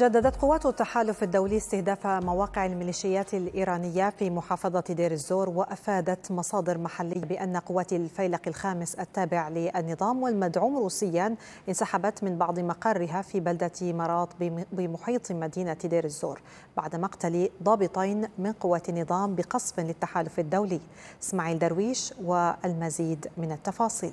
جددت قوات التحالف الدولي استهداف مواقع الميليشيات الإيرانية في محافظة دير الزور وأفادت مصادر محلية بأن قوات الفيلق الخامس التابع للنظام والمدعوم روسيا انسحبت من بعض مقرها في بلدة مراط بمحيط مدينة دير الزور بعد مقتل ضابطين من قوات النظام بقصف للتحالف الدولي اسماعيل درويش والمزيد من التفاصيل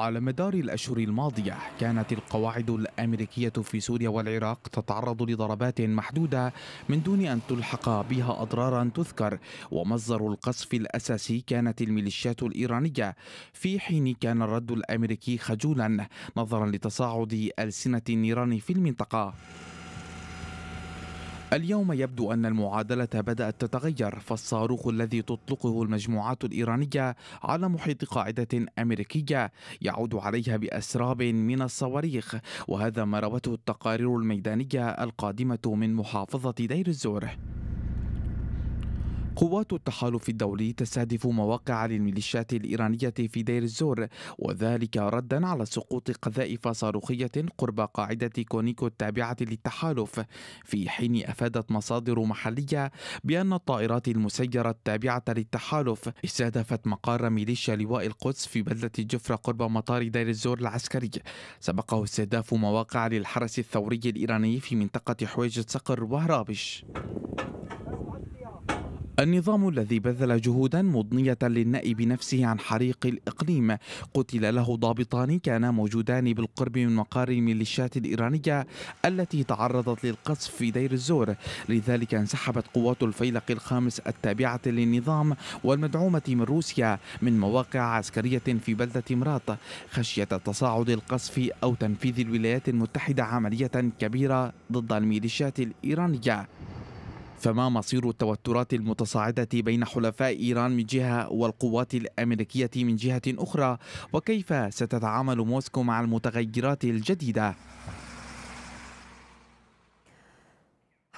على مدار الأشهر الماضية كانت القواعد الأمريكية في سوريا والعراق تتعرض لضربات محدودة من دون أن تلحق بها أضرارا تذكر ومصدر القصف الأساسي كانت الميليشيات الإيرانية في حين كان الرد الأمريكي خجولا نظرا لتصاعد ألسنة النيران في المنطقة اليوم يبدو أن المعادلة بدأت تتغير فالصاروخ الذي تطلقه المجموعات الإيرانية على محيط قاعدة أمريكية يعود عليها بأسراب من الصواريخ وهذا ما روته التقارير الميدانية القادمة من محافظة دير الزور قوات التحالف الدولي تستهدف مواقع للميليشيات الإيرانية في دير الزور وذلك ردا على سقوط قذائف صاروخية قرب قاعدة كونيكو التابعة للتحالف في حين أفادت مصادر محلية بأن الطائرات المسيرة التابعة للتحالف استهدفت مقر ميليشيا لواء القدس في بلدة جفرة قرب مطار دير الزور العسكري سبقه استهداف مواقع للحرس الثوري الإيراني في منطقة حويجة صقر وهرابش النظام الذي بذل جهودا مضنية للنأي بنفسه عن حريق الإقليم قتل له ضابطان كانا موجودان بالقرب من مقر الميليشيات الإيرانية التي تعرضت للقصف في دير الزور لذلك انسحبت قوات الفيلق الخامس التابعة للنظام والمدعومة من روسيا من مواقع عسكرية في بلدة مراط خشية تصاعد القصف أو تنفيذ الولايات المتحدة عملية كبيرة ضد الميليشيات الإيرانية فما مصير التوترات المتصاعدة بين حلفاء إيران من جهة والقوات الأمريكية من جهة أخرى وكيف ستتعامل موسكو مع المتغيرات الجديدة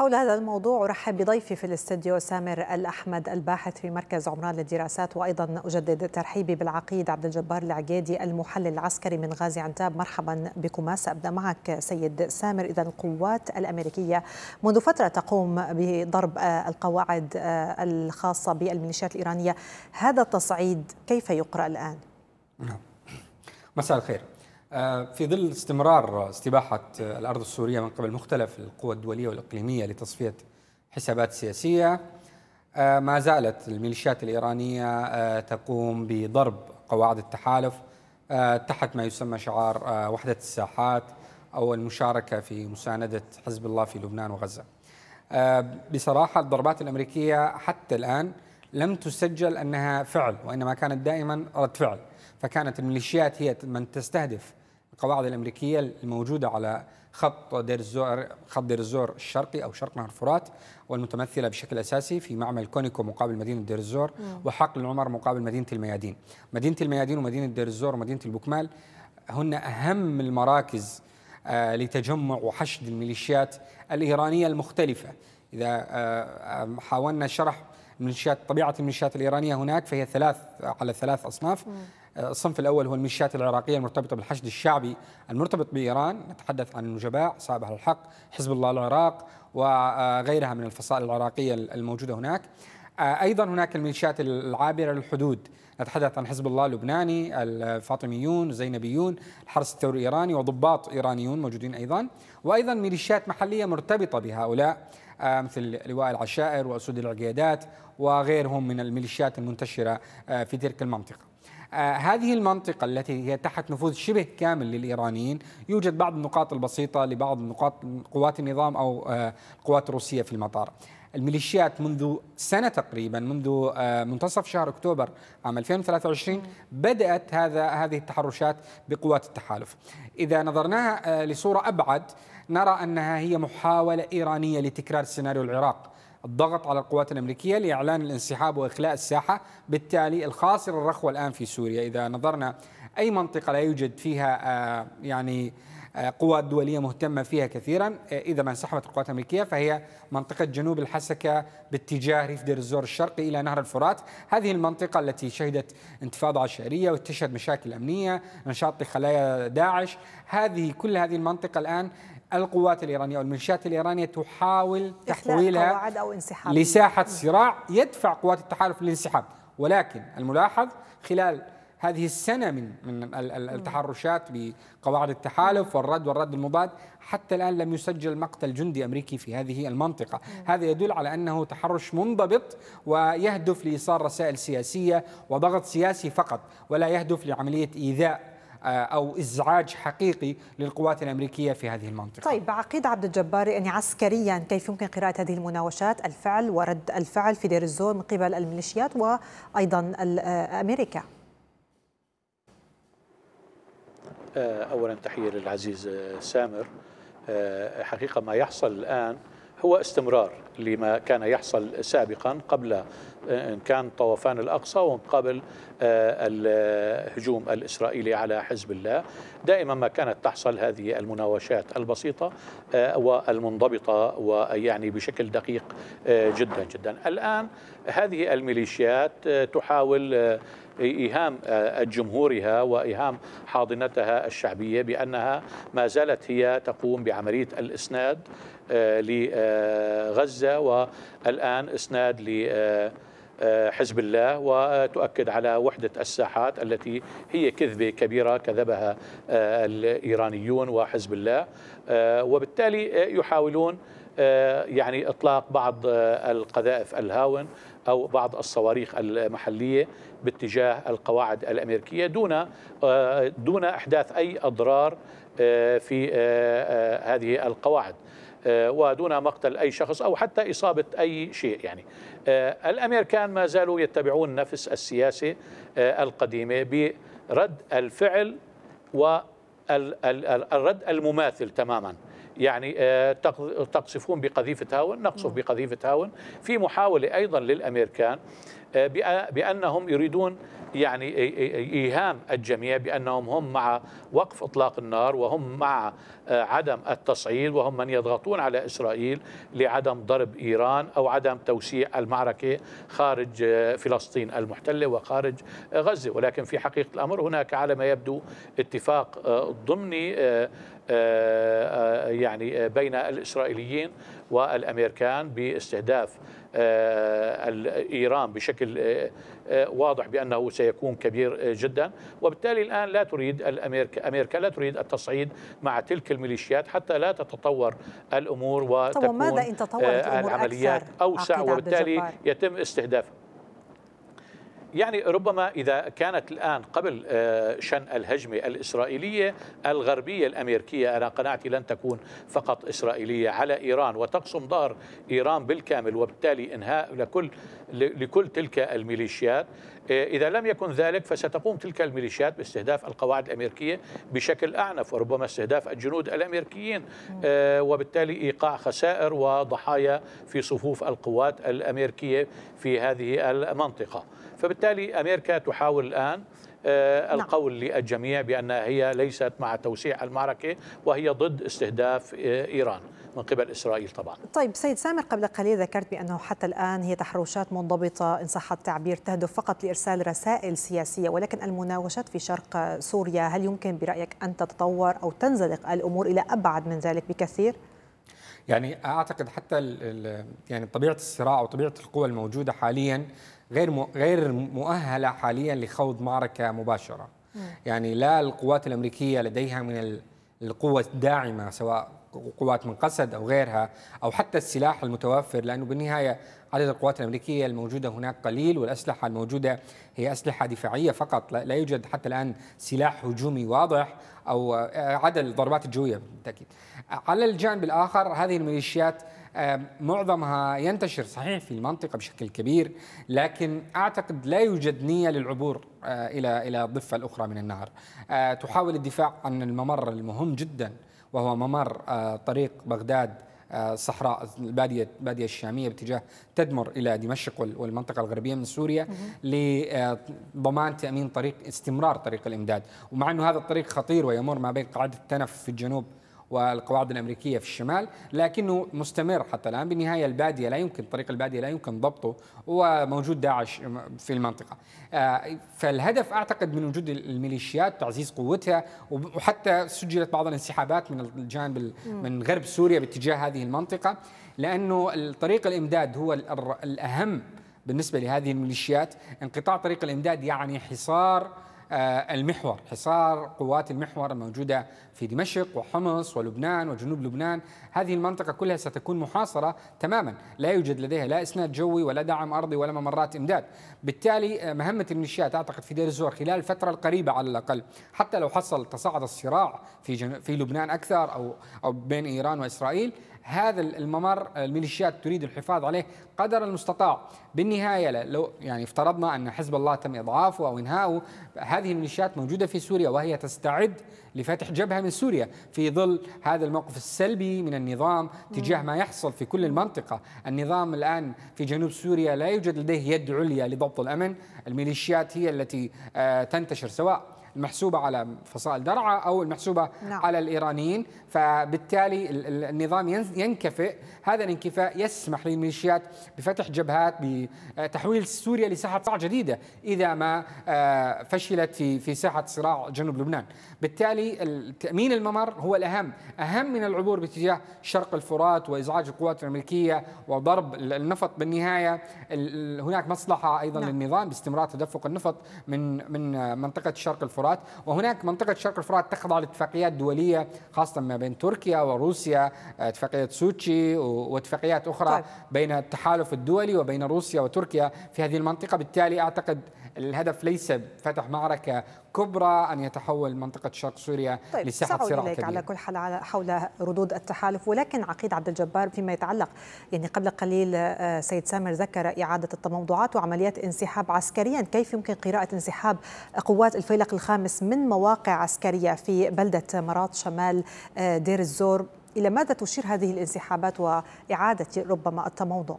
حول هذا الموضوع أرحب بضيفي في الاستديو سامر الأحمد الباحث في مركز عمران للدراسات وأيضا أجدد ترحيبي بالعقيد عبد الجبار العقيدي المحلل العسكري من غازي عنتاب مرحبا بكما سأبدأ معك سيد سامر إذا القوات الأمريكية منذ فترة تقوم بضرب القواعد الخاصة بالميليشيات الإيرانية هذا التصعيد كيف يقرأ الآن؟ نعم. مساء الخير آه، في ظل استمرار استباحة الأرض السورية من قبل مختلف القوى الدولية والإقليمية لتصفية حسابات سياسية آه، ما زالت الميليشيات الإيرانية آه، تقوم بضرب قواعد التحالف تحت ما يسمى شعار وحدة الساحات أو المشاركة في مساندة حزب الله في لبنان وغزة بصراحة الضربات الأمريكية حتى الآن لم تسجل أنها فعل وإنما كانت دائما رد فعل فكانت الميليشيات هي من تستهدف القواعد الامريكيه الموجوده على خط دير الزور خط دير الزور الشرقي او شرق نهر الفرات والمتمثله بشكل اساسي في معمل كونيكو مقابل مدينه دير الزور وحقل العمر مقابل مدينه الميادين. مدينه الميادين ومدينه دير الزور ومدينه البكمال هن اهم المراكز آه، لتجمع وحشد الميليشيات الايرانيه المختلفه. اذا آه، حاولنا شرح ميليشيات طبيعه الميليشيات الايرانيه هناك فهي ثلاث على ثلاث اصناف. الصنف الأول هو الميليشيات العراقية المرتبطة بالحشد الشعبي المرتبط بإيران نتحدث عن النجباء صابح الحق حزب الله العراق وغيرها من الفصائل العراقية الموجودة هناك آه، ايضا هناك الميليشيات العابره للحدود نتحدث عن حزب الله اللبناني الفاطميون الزينبيون الحرس الثوري الايراني وضباط ايرانيون موجودين ايضا وايضا ميليشيات محليه مرتبطه بهؤلاء آه، مثل لواء العشائر واسود العقيدات وغيرهم من الميليشيات المنتشره آه، في تلك المنطقه آه، هذه المنطقة التي هي تحت نفوذ شبه كامل للإيرانيين يوجد بعض النقاط البسيطة لبعض النقاط قوات النظام أو القوات آه، الروسية في المطار الميليشيات منذ سنة تقريبا منذ آه، منتصف شهر أكتوبر عام 2023 بدأت هذا هذه التحرشات بقوات التحالف إذا نظرناها لصورة أبعد نرى أنها هي محاولة إيرانية لتكرار سيناريو العراق الضغط على القوات الأمريكية لإعلان الانسحاب وإخلاء الساحة بالتالي الخاسر الرخوة الآن في سوريا إذا نظرنا أي منطقة لا يوجد فيها آه، يعني آه، قوات دولية مهتمة فيها كثيرا آه، إذا ما انسحبت القوات الأمريكية فهي منطقة جنوب الحسكة باتجاه ريف دير الزور الشرقي إلى نهر الفرات هذه المنطقة التي شهدت انتفاضة عشائرية وتشهد مشاكل أمنية نشاط لخلايا داعش هذه كل هذه المنطقة الآن القوات الإيرانية والميليشيات الإيرانية تحاول تحويلها أو لساحة صراع يدفع قوات التحالف للانسحاب ولكن الملاحظ خلال هذه السنة من من التحرشات بقواعد التحالف والرد والرد المضاد حتى الآن لم يسجل مقتل جندي أمريكي في هذه المنطقة هذا يدل على أنه تحرش منضبط ويهدف لإيصال رسائل سياسية وضغط سياسي فقط ولا يهدف لعملية إيذاء آه، أو إزعاج حقيقي للقوات الأمريكية في هذه المنطقة طيب عقيد عبد الجبار يعني عسكريا كيف يمكن قراءة هذه المناوشات الفعل ورد الفعل في دير الزور من قبل الميليشيات وأيضا أمريكا آه، أولا تحية للعزيز آه، سامر حقيقة ما يحصل الآن هو استمرار لما كان يحصل سابقا قبل إن كان طوفان الأقصى ومقابل آه، الهجوم الإسرائيلي على حزب الله دائما ما كانت تحصل هذه المناوشات البسيطة آه، والمنضبطة ويعني بشكل دقيق آه، جدا جدا الآن هذه الميليشيات تحاول إيهام جمهورها وإيهام حاضنتها الشعبية بأنها ما زالت هي تقوم بعملية الإسناد لغزة والآن إسناد ل حزب الله وتؤكد على وحدة الساحات التي هي كذبة كبيرة كذبها آه، الإيرانيون وحزب الله آه، وبالتالي آه، يحاولون يعني إطلاق بعض القذائف الهاون أو بعض الصواريخ المحلية باتجاه القواعد الأمريكية دون دون إحداث أي أضرار في هذه القواعد آه، ودون مقتل أي شخص أو حتى إصابة أي شيء يعني آه، الأمريكان ما زالوا يتبعون نفس السياسة آه، القديمة برد الفعل والرد المماثل تماماً يعني تقصفون بقذيفة هاون نقصف بقذيفة هاون في محاولة أيضا للأمريكان بأنهم يريدون يعني إيهام الجميع بأنهم هم مع وقف إطلاق النار وهم مع آه، عدم التصعيد وهم من يضغطون على إسرائيل لعدم ضرب إيران أو عدم توسيع المعركة خارج آه، فلسطين المحتلة وخارج آه، غزة ولكن في حقيقة الأمر هناك على ما يبدو اتفاق ضمني يعني بين الإسرائيليين والأمريكان باستهداف آه، ايران بشكل آه، آه، واضح بانه سيكون كبير جدا وبالتالي الان لا تريد الامريكا امريكا لا تريد التصعيد مع تلك الميليشيات حتى لا تتطور الامور وتكون طب ماذا ان تطورت العمليات اكثر اوسع وبالتالي يتم استهدافها يعني ربما إذا كانت الآن قبل آه، شن الهجمة الإسرائيلية الغربية الأمريكية أنا قناعتي لن تكون فقط إسرائيلية على إيران وتقسم ظهر إيران بالكامل وبالتالي إنهاء لكل, لكل تلك الميليشيات آه، إذا لم يكن ذلك فستقوم تلك الميليشيات باستهداف القواعد الأمريكية بشكل أعنف وربما استهداف الجنود الأمريكيين آه، وبالتالي إيقاع خسائر وضحايا في صفوف القوات الأمريكية في هذه المنطقة فبالتالي أمريكا تحاول الآن آه، نعم. القول للجميع بأنها هي ليست مع توسيع المعركة وهي ضد استهداف آه، إيران من قبل إسرائيل طبعا طيب سيد سامر قبل قليل ذكرت بأنه حتى الآن هي تحرشات منضبطة إن صح التعبير تهدف فقط لإرسال رسائل سياسية ولكن المناوشات في شرق سوريا هل يمكن برأيك أن تتطور أو تنزلق الأمور إلى أبعد من ذلك بكثير؟ يعني اعتقد حتى يعني طبيعه الصراع وطبيعه القوى الموجوده حاليا غير غير مؤهله حاليا لخوض معركه مباشره يعني لا القوات الامريكيه لديها من القوه الداعمه سواء قوات من قسد او غيرها او حتى السلاح المتوفر لانه بالنهايه عدد القوات الامريكيه الموجوده هناك قليل والاسلحه الموجوده هي اسلحه دفاعيه فقط لا يوجد حتى الان سلاح هجومي واضح او آه، عدد الضربات الجويه بالتاكيد. على الجانب الاخر هذه الميليشيات آه، معظمها ينتشر صحيح في المنطقة بشكل كبير لكن أعتقد لا يوجد نية للعبور آه، إلى إلى الضفة الأخرى من النهر آه، تحاول الدفاع عن الممر المهم جدا وهو ممر طريق بغداد صحراء البادية البادية الشامية باتجاه تدمر إلى دمشق والمنطقة الغربية من سوريا لضمان تأمين طريق استمرار طريق الإمداد ومع أنه هذا الطريق خطير ويمر ما بين قاعدة التنف في الجنوب والقواعد الأمريكية في الشمال لكنه مستمر حتى الآن بالنهاية البادية لا يمكن طريق البادية لا يمكن ضبطه وموجود داعش في المنطقة آه، فالهدف أعتقد من وجود الميليشيات تعزيز قوتها وحتى سجلت بعض الانسحابات من الجانب من غرب سوريا باتجاه هذه المنطقة لأنه طريق الإمداد هو الأهم بالنسبة لهذه الميليشيات انقطاع طريق الإمداد يعني حصار آه، المحور حصار قوات المحور الموجودة في دمشق وحمص ولبنان وجنوب لبنان هذه المنطقة كلها ستكون محاصرة تماما لا يوجد لديها لا إسناد جوي ولا دعم أرضي ولا ممرات إمداد بالتالي آه، مهمة الميليشيات أعتقد في دير الزور خلال الفترة القريبة على الأقل حتى لو حصل تصاعد الصراع في, في لبنان أكثر أو, أو بين إيران وإسرائيل هذا الممر الميليشيات تريد الحفاظ عليه قدر المستطاع بالنهايه لو يعني افترضنا ان حزب الله تم اضعافه او انهاؤه هذه الميليشيات موجوده في سوريا وهي تستعد لفتح جبهه من سوريا في ظل هذا الموقف السلبي من النظام تجاه ما يحصل في كل المنطقه، النظام الان في جنوب سوريا لا يوجد لديه يد عليا لضبط الامن، الميليشيات هي التي آه، تنتشر سواء المحسوبه على فصائل درعا او المحسوبه نعم. على الايرانيين فبالتالي النظام ينكفئ هذا الانكفاء يسمح للميليشيات بفتح جبهات بتحويل سوريا لساحه صراع جديده اذا ما آه، فشلت في في ساحه صراع جنوب لبنان بالتالي تامين الممر هو الاهم اهم من العبور باتجاه شرق الفرات وازعاج القوات الامريكيه وضرب النفط بالنهايه هناك مصلحه ايضا نعم. للنظام باستمرار تدفق النفط من من منطقه شرق الفرات الفرات وهناك منطقة شرق الفرات تخضع لاتفاقيات دولية خاصة ما بين تركيا وروسيا آه، اتفاقية سوتشي واتفاقيات أخرى طيب. بين التحالف الدولي وبين روسيا وتركيا في هذه المنطقة بالتالي أعتقد الهدف ليس فتح معركة كبرى أن يتحول منطقة شرق سوريا طيب لساحة صراع كبير. على كل حال حول ردود التحالف ولكن عقيد عبد الجبار فيما يتعلق يعني قبل قليل آه، سيد سامر ذكر إعادة التموضعات وعمليات انسحاب عسكريا كيف يمكن قراءة انسحاب قوات الفيلق الخامس من مواقع عسكرية في بلدة مرات شمال آه، دير الزور إلى ماذا تشير هذه الانسحابات وإعادة ربما التموضع؟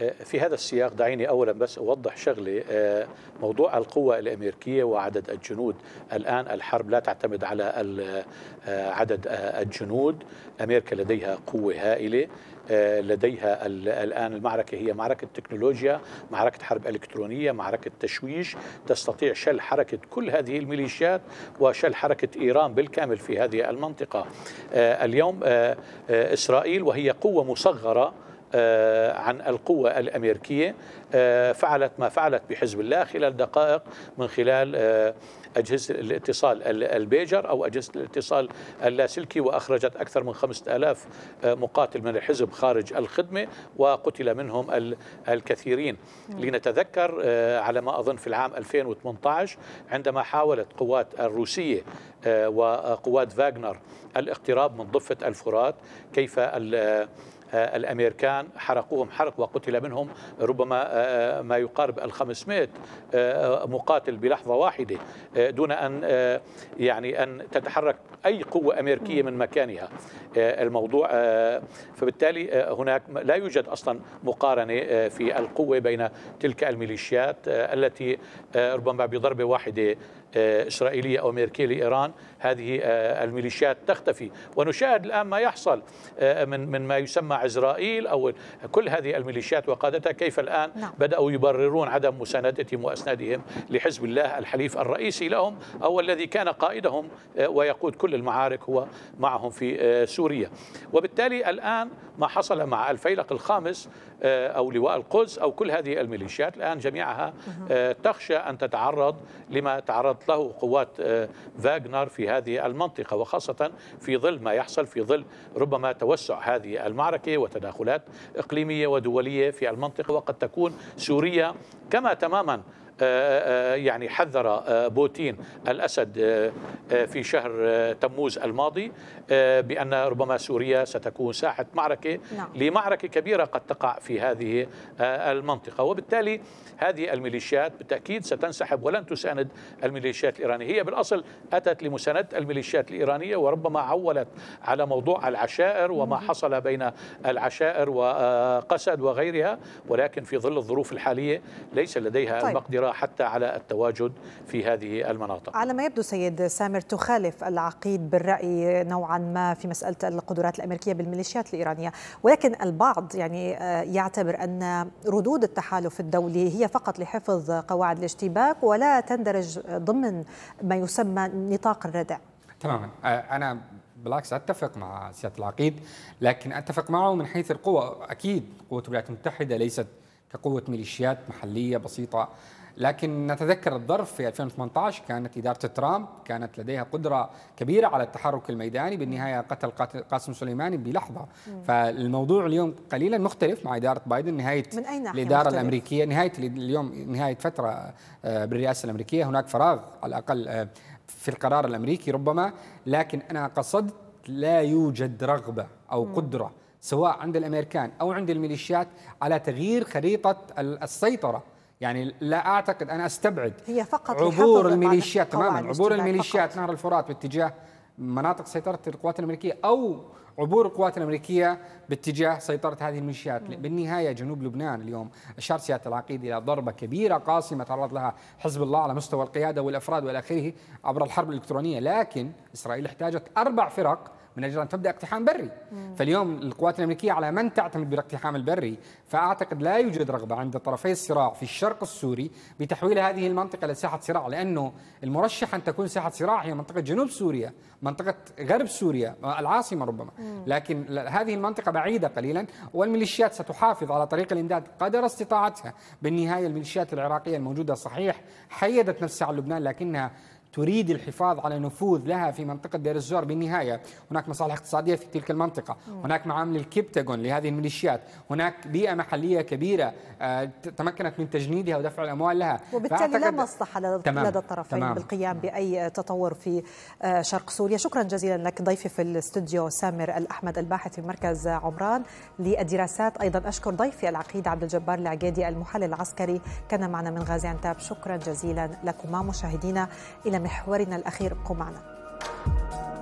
آه، في هذا السياق دعيني اولا بس اوضح شغله آه، موضوع القوة الامريكية وعدد الجنود، الان الحرب لا تعتمد على آه، عدد الجنود، امريكا لديها قوة هائلة لديها الان المعركه هي معركه تكنولوجيا، معركه حرب الكترونيه، معركه تشويش، تستطيع شل حركه كل هذه الميليشيات وشل حركه ايران بالكامل في هذه المنطقه. اليوم اسرائيل وهي قوه مصغره آه، عن القوة الأمريكية آه، فعلت ما فعلت بحزب الله خلال دقائق من خلال آه، أجهزة الاتصال البيجر أو أجهزة الاتصال اللاسلكي وأخرجت أكثر من 5000 مقاتل من الحزب خارج الخدمة وقتل منهم الكثيرين نعم. لنتذكر على ما أظن في العام 2018 عندما حاولت قوات الروسية وقوات فاغنر الاقتراب من ضفة الفرات كيف آه، الأمريكان حرقوهم حرق وقتل منهم ربما آه، آه، ما يقارب الخمسمائة مقاتل بلحظة واحدة دون أن يعني أن تتحرك أي قوة أمريكية من مكانها الموضوع فبالتالي هناك لا يوجد أصلا مقارنة في القوة بين تلك الميليشيات التي ربما بضربة واحدة آه، إسرائيلية أو أمريكية لإيران هذه آه، الميليشيات تختفي ونشاهد الآن ما يحصل آه، من من ما يسمى عزرائيل أو كل هذه الميليشيات وقادتها كيف الآن نعم. بدأوا يبررون عدم مساندتهم وأسنادهم لحزب الله الحليف الرئيسي لهم أو الذي كان قائدهم ويقود كل المعارك هو معهم في سوريا وبالتالي الآن ما حصل مع الفيلق الخامس أو لواء القدس أو كل هذه الميليشيات الآن جميعها تخشى أن تتعرض لما تعرضت له قوات آه، فاغنر في هذه المنطقة وخاصة في ظل ما يحصل في ظل ربما توسع هذه المعركة وتداخلات إقليمية ودولية في المنطقة وقد تكون سوريا كما تماما آه، آه، آه، يعني حذر بوتين الأسد في شهر تموز الماضي بأن ربما سوريا ستكون ساحة معركة نعم. لمعركة كبيرة قد تقع في هذه المنطقة وبالتالي هذه الميليشيات بالتأكيد ستنسحب ولن تساند الميليشيات الإيرانية هي بالأصل أتت لمساندة الميليشيات الإيرانية وربما عولت على موضوع العشائر وما حصل بين العشائر وقسد وغيرها ولكن في ظل الظروف الحالية ليس لديها طيب. المقدرة قادرة حتى على التواجد في هذه المناطق على ما يبدو سيد سامر تخالف العقيد بالرأي نوعا ما في مسألة القدرات الأمريكية بالميليشيات الإيرانية ولكن البعض يعني آه، يعتبر أن ردود التحالف الدولي هي فقط لحفظ قواعد الاشتباك ولا تندرج ضمن ما يسمى نطاق الردع تماما آه، أنا بالعكس اتفق مع سياده العقيد لكن اتفق معه من حيث القوى اكيد قوه الولايات المتحده ليست كقوه ميليشيات محليه بسيطه لكن نتذكر الظرف في 2018 كانت إدارة ترامب كانت لديها قدرة كبيرة على التحرك الميداني بالنهاية قتل قاسم سليماني بلحظة فالموضوع اليوم قليلا مختلف مع إدارة بايدن نهاية من أي ناحية الإدارة مختلف؟ الأمريكية نهاية اليوم نهاية فترة آه، بالرئاسة الأمريكية هناك فراغ على الأقل آه، في القرار الأمريكي ربما لكن أنا قصدت لا يوجد رغبة أو قدرة سواء عند الأمريكان أو عند الميليشيات على تغيير خريطة السيطرة يعني لا اعتقد انا استبعد هي فقط عبور الميليشيات تماما عبور الميليشيات نهر الفرات باتجاه مناطق سيطره القوات الامريكيه او عبور القوات الامريكيه باتجاه سيطره هذه الميليشيات بالنهايه جنوب لبنان اليوم اشار سياده العقيد الى ضربه كبيره قاسمه تعرض لها حزب الله على مستوى القياده والافراد والى اخره عبر الحرب الالكترونيه لكن اسرائيل احتاجت اربع فرق من اجل ان تبدا اقتحام بري فاليوم القوات الامريكيه على من تعتمد بالاقتحام البري فاعتقد لا يوجد رغبه عند طرفي الصراع في الشرق السوري بتحويل هذه المنطقه لساحه صراع لانه المرشح ان تكون ساحه صراع هي منطقه جنوب سوريا منطقه غرب سوريا العاصمه ربما لكن هذه المنطقه بعيده قليلا والميليشيات ستحافظ على طريق الامداد قدر استطاعتها بالنهايه الميليشيات العراقيه الموجوده صحيح حيدت نفسها على لبنان لكنها تريد الحفاظ على نفوذ لها في منطقة دير الزور بالنهاية هناك مصالح اقتصادية في تلك المنطقة هناك معامل الكبتاجون لهذه الميليشيات هناك بيئة محلية كبيرة آه، تمكنت من تجنيدها ودفع الأموال لها وبالتالي لا مصلحة لدى الطرفين تمام. بالقيام نعم. بأي تطور في آه، شرق سوريا شكرا جزيلا لك ضيفي في الاستوديو سامر الأحمد الباحث في مركز عمران للدراسات أيضا أشكر ضيفي العقيد عبد الجبار العقيدي المحلل العسكري كان معنا من غازي عنتاب شكرا جزيلا لكما مشاهدينا إلى محورنا الأخير ابقوا معنا